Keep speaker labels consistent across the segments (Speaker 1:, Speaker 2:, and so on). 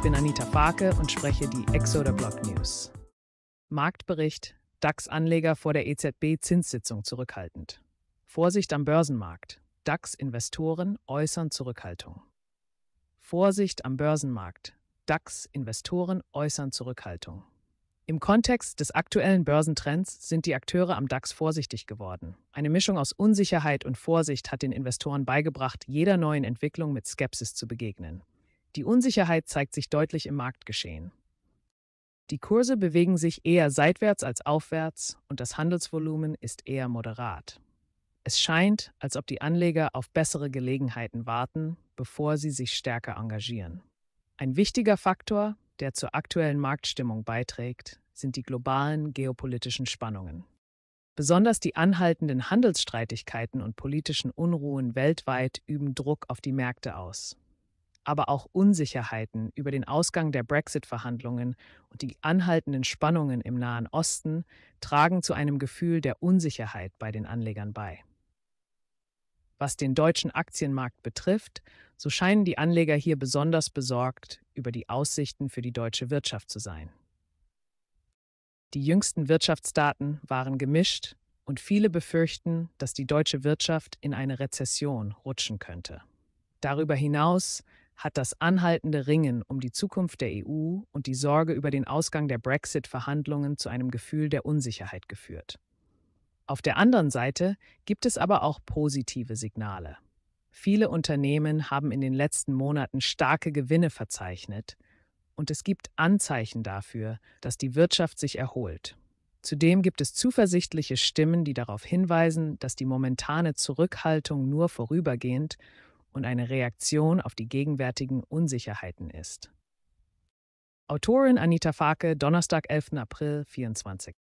Speaker 1: Ich bin Anita Farke und spreche die Exoder Block News. Marktbericht: DAX-Anleger vor der EZB-Zinssitzung zurückhaltend. Vorsicht am Börsenmarkt. DAX-Investoren äußern Zurückhaltung. Vorsicht am Börsenmarkt. DAX-Investoren äußern Zurückhaltung. Im Kontext des aktuellen Börsentrends sind die Akteure am DAX vorsichtig geworden. Eine Mischung aus Unsicherheit und Vorsicht hat den Investoren beigebracht, jeder neuen Entwicklung mit Skepsis zu begegnen. Die Unsicherheit zeigt sich deutlich im Marktgeschehen. Die Kurse bewegen sich eher seitwärts als aufwärts und das Handelsvolumen ist eher moderat. Es scheint, als ob die Anleger auf bessere Gelegenheiten warten, bevor sie sich stärker engagieren. Ein wichtiger Faktor, der zur aktuellen Marktstimmung beiträgt, sind die globalen geopolitischen Spannungen. Besonders die anhaltenden Handelsstreitigkeiten und politischen Unruhen weltweit üben Druck auf die Märkte aus aber auch Unsicherheiten über den Ausgang der Brexit-Verhandlungen und die anhaltenden Spannungen im Nahen Osten tragen zu einem Gefühl der Unsicherheit bei den Anlegern bei. Was den deutschen Aktienmarkt betrifft, so scheinen die Anleger hier besonders besorgt über die Aussichten für die deutsche Wirtschaft zu sein. Die jüngsten Wirtschaftsdaten waren gemischt und viele befürchten, dass die deutsche Wirtschaft in eine Rezession rutschen könnte. Darüber hinaus hat das anhaltende Ringen um die Zukunft der EU und die Sorge über den Ausgang der Brexit-Verhandlungen zu einem Gefühl der Unsicherheit geführt. Auf der anderen Seite gibt es aber auch positive Signale. Viele Unternehmen haben in den letzten Monaten starke Gewinne verzeichnet und es gibt Anzeichen dafür, dass die Wirtschaft sich erholt. Zudem gibt es zuversichtliche Stimmen, die darauf hinweisen, dass die momentane Zurückhaltung nur vorübergehend und eine Reaktion auf die gegenwärtigen Unsicherheiten ist. Autorin Anita Farke, Donnerstag, 11. April 24.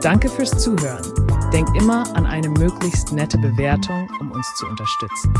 Speaker 1: Danke fürs Zuhören. Denkt immer an eine möglichst nette Bewertung, um uns zu unterstützen.